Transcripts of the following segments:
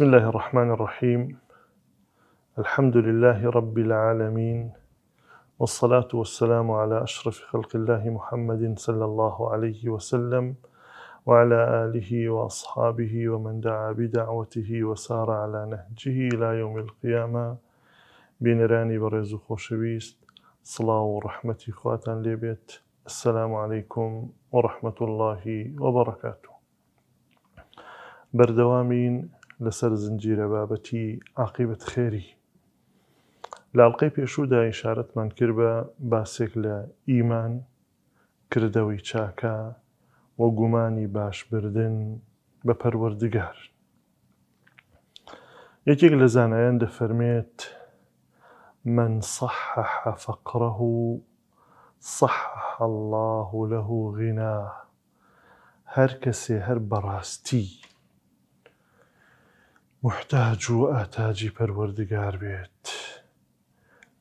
بسم الله الرحمن الرحيم الحمد لله رب العالمين والصلاة والسلام على أشرف خلق الله محمد صلى الله عليه وسلم وعلى آله وأصحابه ومن دعا بدعوته وسار على نهجه إلى يوم القيامة بنراني برزو خوشبيست صلاة ورحمة خواتان لبيت السلام عليكم ورحمة الله وبركاته بردوامين لەسەر زنجیرە بابەتی عقیبەت خێری لاڵقەی پێشوودا ئیشارەتمان کرد بە باسێک لە ئیمان کردەوەی چاکە وە باش بردن بە پەروەردگار یەکێک لە زانایان دەفەرمێت من صحح فقره صحح الله له غناه هر کەسێ هر بەڕاستی محتاج و ئاتاجی پەروەردگار بێت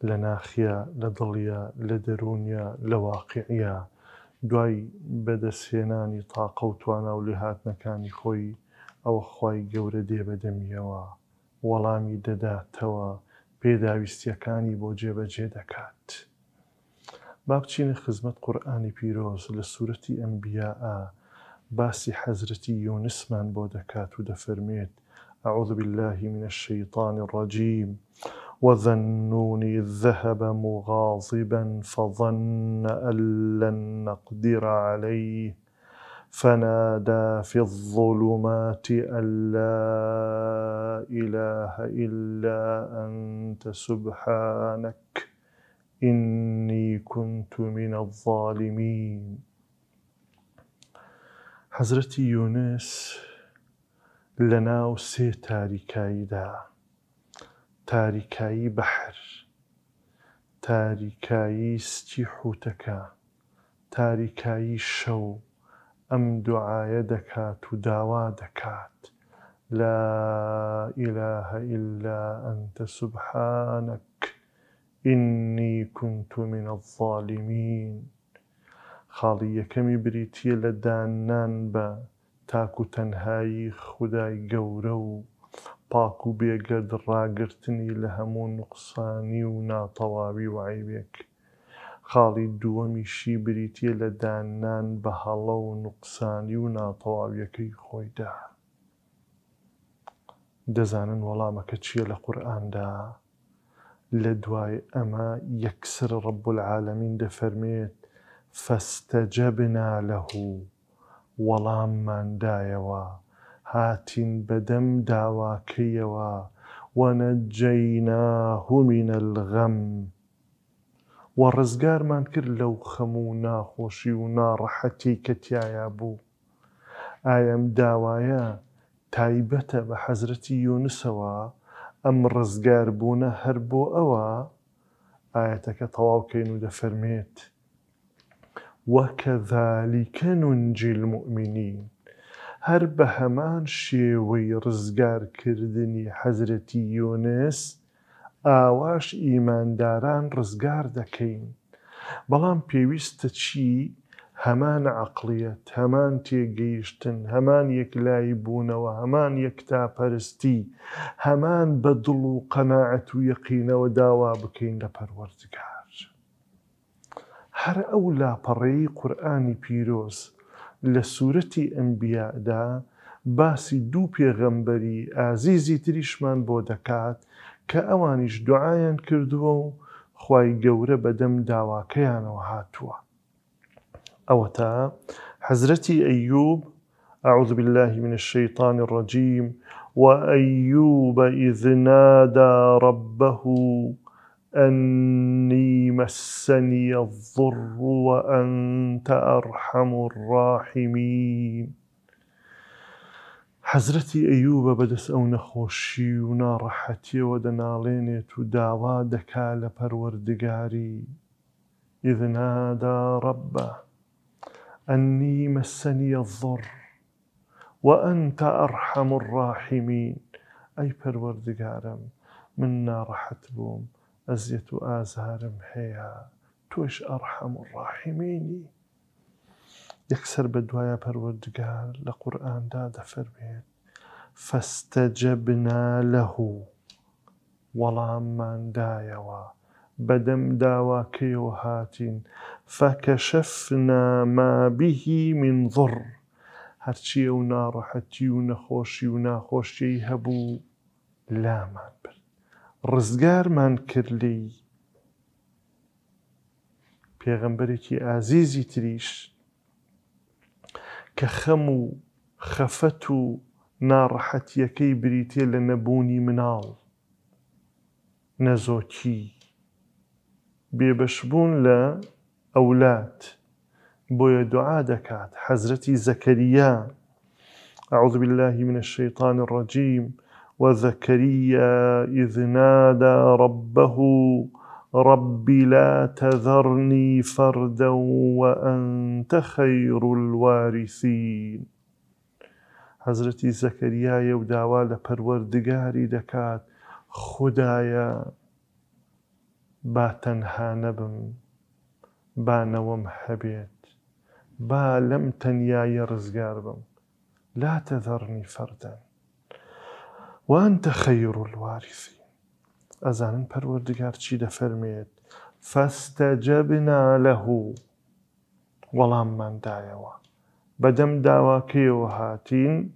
لە ناخیە لە دڵیە لە دەرونیە لە واقعە دوای بەدەسێنانی تاقە و توانە و لێهاتنەکانی خۆی ئەوە خی گەورە دێ بەدەمیەوە وەڵامی دەداتەوە پێداویستیەکانی بۆ جێبەجێ دەکات. با بچینە خزمەت قورآانی پیرۆز لە سوورەتی ئەمبیاء باسی حەزرەتی یۆنسمان بۆ دەکات و دەفەرمێت أعوذ بالله من الشيطان الرجيم وذا النون ذهب مغاضبا فظن أن لن نقدر عليه فنادى في الظلمات أن لا إله إلا أنت سبحانك إني كنت من الظالمين حضرت يونس لناو سي تاريكاي دا تاريكاي بحر تاريكاي ستي حوتكا تاريكاي شو ام دعا دەکات وداوا دكات لا إله إلا أنت سبحانك إني كنت من الظالمين خالي یەکەمی بريتي لدانان با تاکو تەنهایی خدای گەورە و پاک و بێگەرد ڕاگررتنی لە هەموو نقصانی و ناتەواوی وعیبێک خاڵی دووەمیشی بریتە لە دانان بە هەڵە و نقصانی و ناتەواویەکەی خۆیدا دەزانن وەڵامەکە چییە لە قورئاندا لە دوای ئەمە یەکسر ڕب العالمین دەفەرمێت فەستەجەبنا لەهوو وەڵامماندایەوە هاتین بەدەم داواکەیەوە وەنەجەیناهومینە الغەم و ڕزگارمان کرد لەو خەم و ناخۆشی و ناڕەحەتی کەتیایە بوو ئایەم داوایە تایبەتە بە حەزرەتی یۆنسەوە ئەم ڕزگار بوونە هەر بۆ ئەوە ئاەتەکە تەواوکەین و دەفەرمێت. وەکەذالیکە نونجی المؤمنین هەر بە هەمان شێوەی ڕزگارکردنی حەزرەتی یۆنس ئاواش ئیمانداران ڕزگار دەکەین بەڵام پێویستە چی هەمان عقلیەت هەمان تێگەیشتن هەمان یەکلای بوونەوە هەمان یەکتاپەرستی هەمان بە دڵ و قەنەعەت و یەقینەوە داوا بکەین لە پەروەردگار هر اولا لاپەڕەی قورآانی پیروز لسورتی انبیاء دا باسی دو پیغمبری عزیزی تریش من بودکات که اوانیش دوعاەن کردو و گوره بدم بەدەم و هاتووە. او تا حضرت ایوب أعوذ بالله من الشيطان الرجيم وأيوب إذ نادى ربه أني مسني الضر وأنت أرحم الراحمين حزرتي أيوب بدس أو نخوشي ونارحتي ناڕەحەتیەوە دەناڵێنێت و داوا دەکا إذ نادى ربه أني مسني الضر وأنت أرحم الراحمين أي پەروەردگارم من نارحت بوم أزيت و ئازارم هەیە تۆش ئەرحەم و ڕاحیمینی یەکسەر لقرآن دوایە پەروەردگار فاستجبنا له دەفەرمێت من دايوا بدم داوا كيوهات فكشفنا ما به من ضر هەرچیە ونار حتي و نەخۆشی و ناخۆشیەی هەبوو برد ڕزگارمان کردی پێغەمبەرێکی ئازیزی تریش کە خەم و خەفەت و ناڕەحەتیەکەی بریتێ لە نەبوونی مناڵ نەزۆکی بێبەشبوون لە ئەولات بۆیە دوعا دەکات حەزرەتی زەکەریا أعوذ بالله من الشيطان الرجيم وزكريا إذ نادى ربه رب لا تذرني فردا وأنت خير الوارثين حضرت زكريا و داوا لە دكات خدايا با تنها تەنها با نوم حبيت با لم تنيا يرزگار بم لا تذرني فردا وأنت خير الوارثين أزانن پروردگار چی دەفەرمێت فاستجبنا له وەڵاممان بدم بەدەم كيو هاتين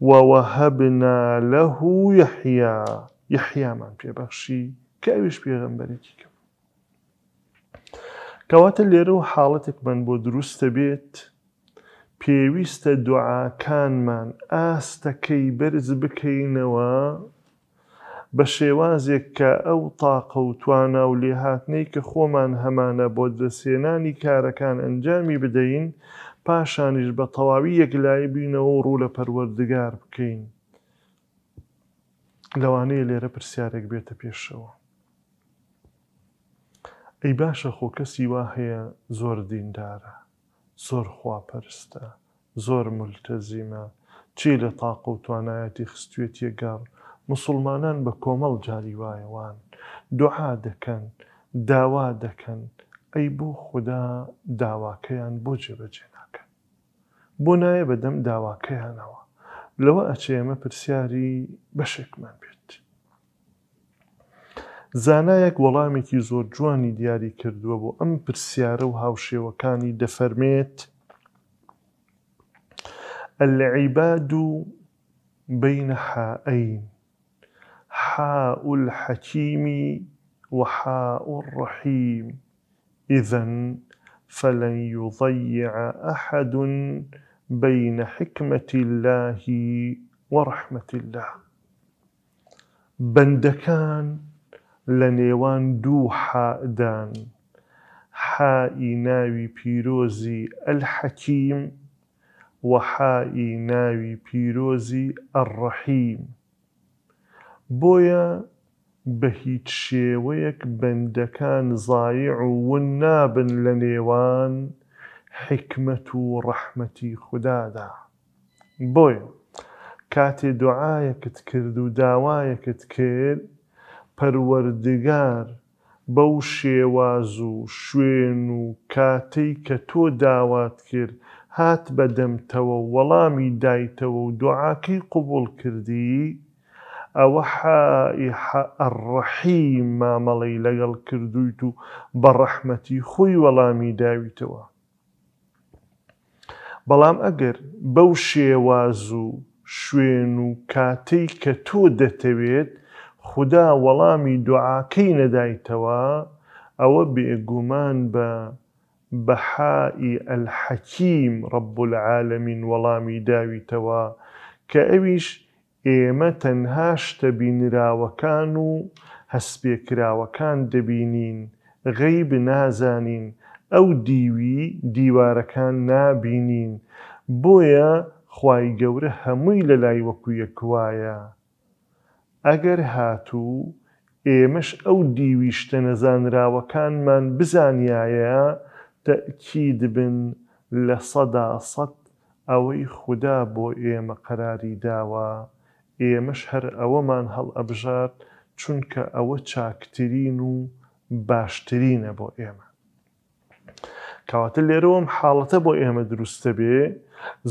ووهبنا له يحيى يحيى پێبەخشی کە ئەویش پێغەمبەرێکی کەم کەواتە لێرە و حالتك من بودروس تبيت پێویستە دوعاکانمان ئاستەکەی بەرز بکەینەوە بە شێوازێک کە ئەو تاقە و توانە و لێهاتنەی کە خۆمان هەمانە بۆ دەسێنانی کارەکان ئەنجامی بدەین پاشانیش بە تەواوی یەکلای بینەوە ڕوو لە پەروەردگار بکەین لەوانەیە لێرە پرسیارێک بێتە پێشەوە ئەی باشە خۆ کەسی وا هەیە زۆر دیندارە زۆر خواپەرستە زۆر ملتەزیمە چی لە تاق و توانایەتی خستوێت یەگەڕ مسلمانان بە کۆمەڵ جاری وایەوان دوعا دەکەن داوا دەکەن ئەی بۆ خوددا داواکەیان بۆ جێبەجێ ناکەن بۆ نایە بەدەم داواکەیانەوە لەوە ئەچێ ئەمە پرسیاری بەشێکمان پێ زانایەک وەڵامێکی زۆر جوانی دیاری کردووە بۆ ئەم پرسیارە و هاوشێوەکانی دەفەرمێت العیباد و بین حائین حاء الحكيم وحاء الرحيم إذا فلن يضيع أحد بين حكمة الله ورحمة الله بندكان لە نێوان دوو حادان حائی ناوی پیرۆزی ئەلحەکیم وەحائی ناوی پیرۆزی ئەڕەحیم بۆیە بە هیچ شێوەیەک بەندەکان زایع و ون نابن لە نێوان حکمت و ڕەحمەتی خوددادا بۆیە کاتێ دوعاەکت کرد و داوایەکت کرد پەروەردگار بەو شێواز و شوێن و کاتەی کە تۆ داوات کرد هات بەدەمتەوە وەڵامی دایتەوە و دوعاکەی قوبول کردی ئەوە حائحڕەحی مامەڵی لەگەڵ کردویت و بە ڕەحمەتی خۆی وەڵامی داویتەوە بەڵام ئەگەر بەو شێواز و شوێن و کاتەی کە تۆ دەتەوێت خدا وەڵامی دوعاکەی نەدایتەوە ئەوە بێگومان بە بەحائی ئەلحەکیم ڕب العالمین وەڵامی داویتەوە کە ئەویش ئێمە تەنها شتە بینراوەکان و هەسپێکراوەکان دەبینین غەی بنازانین ئەو دیوی دیوارەکان نابینین بۆیە خی گەورە هەمووی لە لای وەکو یەکوایە ئەگەر هاتوو ئێمەش ئەو دیویشتە نەزانراوەکانمان بزانایە تەکی دبن لە سەدا سەد ئەوەی خوددا بۆ ئێمە قەراری داوە ئێمەش هەر ئەوەمان هەڵ ئەبژارد چونکە ئەوە چاکترین و باشترینە بۆ ئێمە. کەواتە لێرەوەم حاڵەتە بۆ ئێمە دروستە بێ،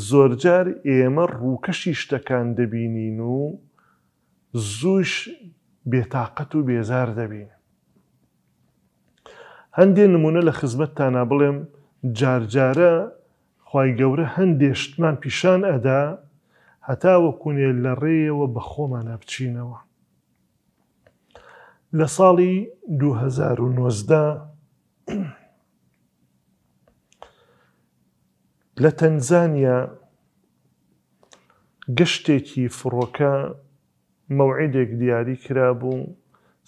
زۆرجار ئێمە ڕووکەشی شتەکان دەبینین و زووش بێتاقەت و بێزار دەبی. هەندێ نمونە لە خزمەتتانە بڵێم جارجارە خی گەورە هەندێشتمان پیشان ئەدا هەتاوە کوونێ لە ڕێەوە بە خۆمانە بچینەوە. لە ساڵی 2009 لە تەنزانیا گەشتێکی فڕۆکە مەوعیدێک دیاری کرابوو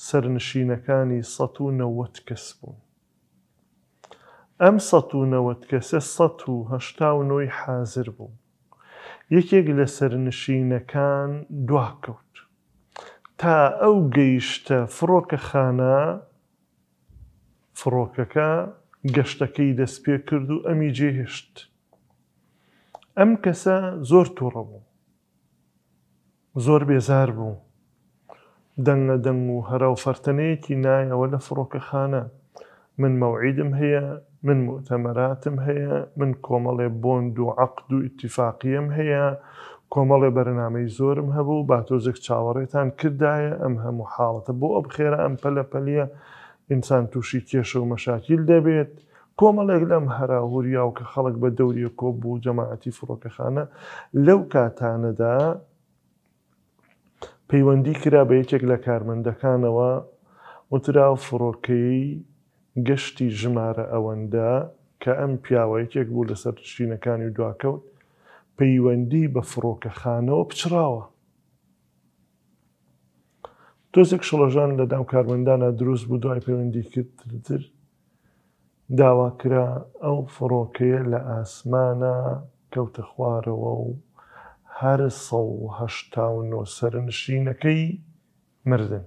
سەرنشینەکانی ١90 کەس بوون. ئەم ١90 کەسە ١ه حازر بوو. یەکێک لە سەرنشینەکان دواکەوت. تا ئەو گەیشتە فڕۆکەخانە فڕۆکەکە گەشتەکەی دەست پێ کرد و ئەمی جێهێشت. ئەم کەسە زۆر تووڕە بوو. زۆر بێزار بوو دەنگە دەنگ و هەرا و فەرتنەیەکی نایەوە لە فڕۆکەخانە من مەوعیدم هەیە من متەمەراتم هەیە من کۆمەڵێ بۆند و عقد و ئاتفاقیم هەیە کۆمەڵێ بەرنامەی زۆرم هەبوو با تۆزێک چاوەڕێتان کردایە ئەم هەموو حاڵەتە بۆ ئەم خێرە ئەم پەلە پەلیە ئینسان تووشی کێشە و مەشاکیل دەبێت کۆمەڵێک لەم هەراهوریا و کە خەڵک بە دەوریە کۆبوو جەماعەتی فڕۆکەخانە لەو کاتانەدا پەیوەندی کرا بە یەکێک لە کارمەندەکانەوە وترا فڕۆکەی گەشتی ژمارە ئەوەندە کە ئەم پیاوەیەکێک بوو لەسەر شینەکانی دواکەوت پەیوەندی بە فڕۆکەخانەوە پچراوە تۆزێک شڵەژان لە دام کارمەندانە دروست بوو دوای پەیوەندی کردتر داوا کرا ئەو فڕۆکەیە لە ئاسمانە کەوتە خوارەوە و هەر سەهشتا و نۆ سەرنشینەکەی مردن.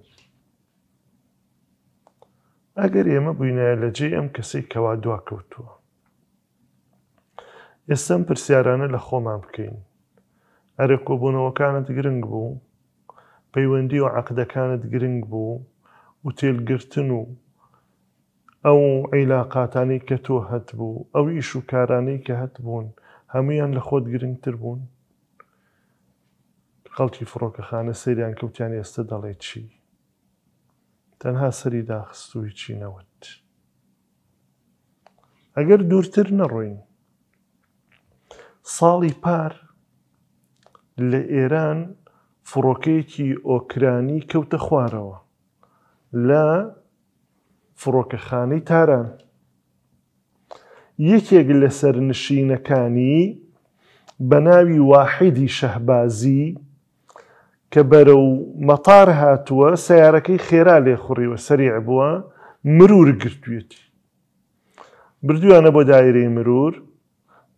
ئەگەر ئێمە بووینە لەجێ ئەم کەسەی کەوا دواکەوتووە. ئێستم پرسیارانە لە خۆمان بکەین. ئەرە کۆبوونەوەکانت گرنگ بوو، پەیوەندی و عقدەکانت گرنگ بوو، وتێلگرتن و ئەو عیلاقاتانی کە تۆ هەت بوو، ئەو ئیش و کارانەی کە هەت بوون، هەمویان لە خۆت گرنگتر بوون. خەڵکی فڕۆکەخانە سریان کەوتیان ئێستا دەڵێ چی تەنها سەری داخستووی چینەوت ئەگەر دوورتر نەڕۆین ساڵی پار لە ئێران فڕۆکەیەکی ئۆکرانی کەوتە خوارەوە لە فڕۆکەخانەی تاران یەکێک لە سەرنشینەکانی بە ناوی واحدی شەهبازی کە بەرە و مەتار هاتووە سیارەکەی خێرا لێ خوڕیوە سریع بووە مرور گرتوێتی بردووانە بۆ دایرەی مرور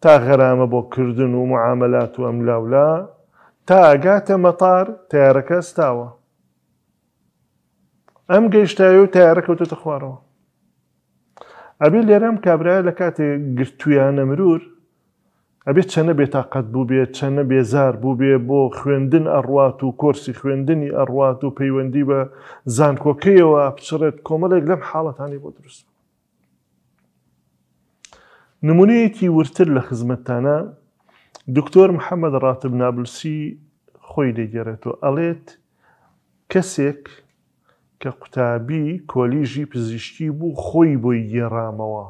تا غەرامە بۆ کردن و معاملات و ئەم لاولا تا ئاگاتە مەتار تیارەکە ستاوە ئەم گەیشتایی و تیارەکەوتتە خوارەوە ئەبی لێرەم کابرای لە کاتێ گرتویانە مرور ئەبێت چەنە بێت تااقەت بوو بێت چەنە بێزار بوو بێ بۆ خوێندن ئەڕوات و کۆرسی خوێندنی ئەڕوات و پەیوەندی بە زانکۆکەیەوە بچڕێت کۆمەڵێک لەم حاڵەتانی بۆ دروست. نمونەیەکی ورتر لە خزمەتانە دکتۆر محەممەد ڕاتب نابلسی خۆی دەگەرێتەوە ئەڵێت کەسێک کە قوتابی کۆلیژی پزیشکی بوو خۆی بۆی گێڕامەوە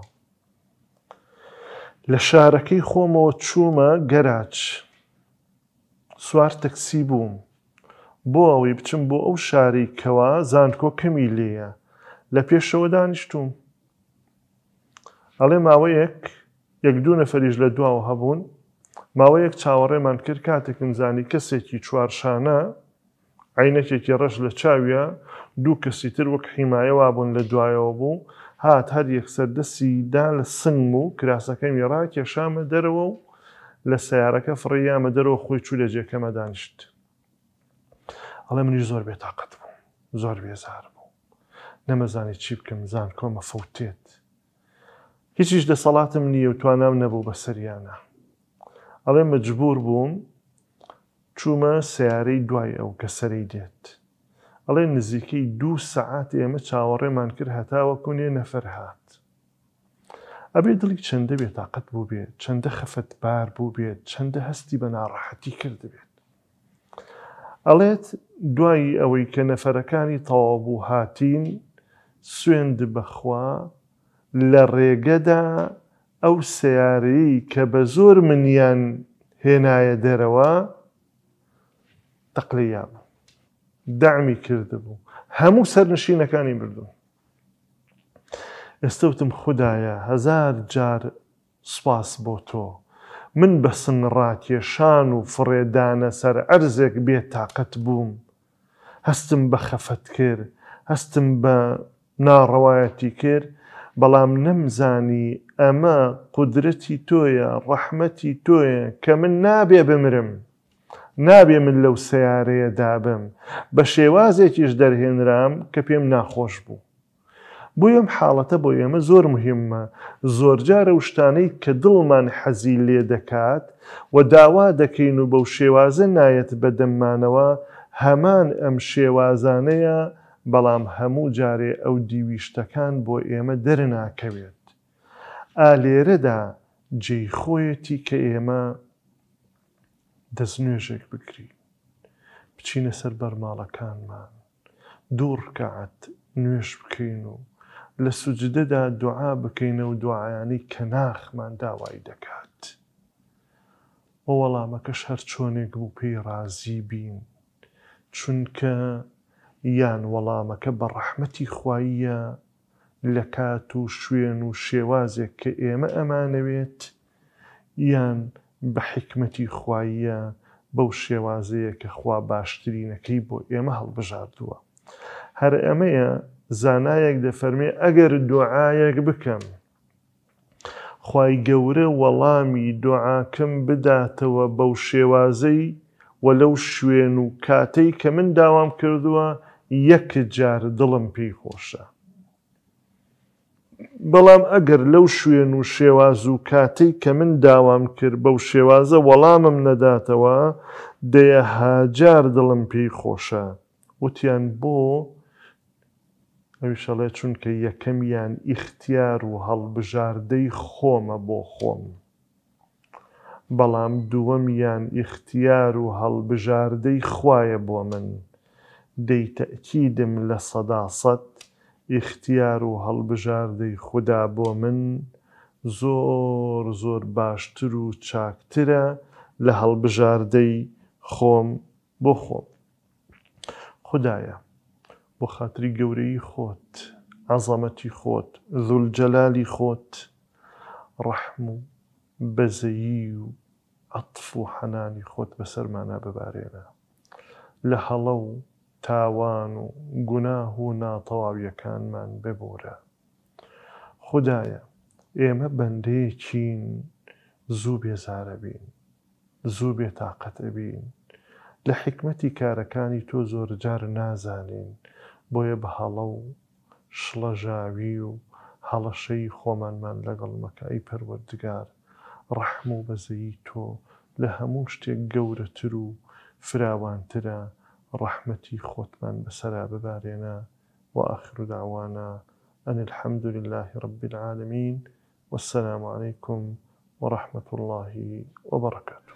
لە شارەکەی خۆمەوە چوومە گەراج سوار تەکسی بووم بۆ ئەوەی بچم بۆ ئەو شاری کەوا زانکۆ کەمی لێیە لە پێشەوە دانیشتوم ئەڵێ ماوەیەک یەک دوو نەفەریش لە دواوە هەبوون ماوەیەک چاوەڕێمان کرد کاتێکم زانی کەسێکی چوارشانە عینەکێکی ڕەش لە چاویە دوو کەسی تر وەک حیمایە وابوون لە دوایەوە بوو هات هەر یەکسەر دەسیدا لە سنگ و کراسەکەم یێرا کێشامە دەرەوە و لە سیارەکە فڕیامە دەرەوە خۆی چوو لە جێکەمە دانیشت ئەڵێ منی زۆر بێتاقت بوو زۆر بێزار بوو نەمەزانی چی بکەم زان کۆمە فوتێت هیچیش دەسەڵاتم نییە و توانام نەبوو بە سەریانە ئەڵێ مەجبور بووم چوومە سیارەی دوای ئەو کە سەری دێت ئەڵێ نزیکەی دوو سەعات ئێمە چاوەڕێمان کرد هەتاوەکوونێ نەفەر هات. ئەبێ دڵی چەندە بێت تااقەت بوو بێت چەندە خەفەت بار بوو بێت چەندە هەستی بە ناڕەحەتی کرد بێت. ئەڵێت دوایی ئەوەی کە نەفەرەکانی تەواوبوو هاتین سوێند بەخوا لە ڕێگەدا ئەو سیارەی کە بە زۆر منیان هێنایە دەرەوە تەقلیابوو. دامی کردبوو هەموو سەرنشینەکانی بردوم ئێستەوتم خدایە هزار جار سپاس بۆ تۆ من بە سنڕاکێشان و فڕێدانە سەر ئەرزێک بێتاقەت بووم هەستم بە خەفەت کرد هەستم بە ناڕەوایەتی کرد بەڵام نەمزانی ئەمە قدرەتی تۆیە ڕەحمەتی تۆیە کە من نابێ بمرم. نابێ من لەو سیارەیە دابم بە شێوازێکیش دەرهێنرام کە پێم ناخۆش بوو. بۆ ئەم حاڵەتە بۆ ئێمە زۆر مهمە زۆرجارە شتانەی کە دڵمان حەزی لێ دەکات و داوا دەکەین و بەو شێوازە نایەت بەدەممانەوە هەمان ئەم شێوازانەیە بەڵام هەموو جارێ ئەو دیویشتەکان بۆ ئێمە دەرناکەوێت. ئالێرەدا جێی خۆیەتی کە ئێمە دەستنوێژێک بکری بچینە سەر بەرماڵەکانمان دوو ڕکەعات نوێش بکەین و لە سوجدەدا دوعا بکەینە و دوعایانی کە ناخمان داوای دەکات بۆ وەڵامەکەش هەر چۆنێک بوو پێی رازی بین چونکە یان وەڵامەکە بە ڕەحمەتی خواییە لە کات و شوێن و شێوازێک کە ئێمە ئەمانەوێت یان بە حکمەتی خواییە بەو شێوازەیە کە خوا باشترینەکەی بۆ ئێمە هەڵبژاردووە هەر ئەمەیە زانایەک دەفەرمێ ئەگەر دوعاەک بکەم خی گەورە وەڵامی دوعاکەم بداتەوە بەو شێوازەی و لەو شوێن و کاتەی کە من داوام کردووە یەک جار دڵم پێی خۆشە بەڵام ئەگەر لەو شوێن و شێواز و کاتەی کە من داوام کرد بەو شێوازە وەڵامم نەداتەوە دەیە هاجار دڵم پێی خۆشە وتیان بۆ ئەویشەڵێ چونکە یەکەمیان ئیختیار و هەڵبژاردەی خۆمە بۆ خۆم بەڵام دووەمیان ئیختیار و هەڵبژاردەی خویە بۆ من دەیتەکیدم لە سەداسەت ئیختیار و هەڵبژاردەی خوددا بۆ من زۆر زۆر باشتر و چاکترە لە هەڵبژاردەی خۆم بۆ خۆم خدایە بۆ خااتری گەورەی خۆت عەزەمەتی خۆت زولجەلالی خۆت ڕەحم و بەزەیی و عطف و حەنانی خۆت بەسەرمانە ببارێنە لە هەڵە و تاوان و گوناه و ناتەواویەکانمان ببورە خدایە ئێمە بەندەیە چین زوو بێزارە بین زوو بێ تااقەتە بین لە حکمەتی کارەکانی تۆ زۆرجار نازانین بۆیە بە هەڵە و شڵەژاوی و هەڵەشەی خۆمانمان لەگەڵ مەکایی پەروەردگار ڕەحم و بەزەیی تۆ لە هەموو شتێک گەورەتر و فراوانترە ڕەحمەتی خۆتمان بسرع ببارێنە وآخر دعوانا أن الحمد لله رب العالمين والسلام عليكم ورحمة الله وبركاته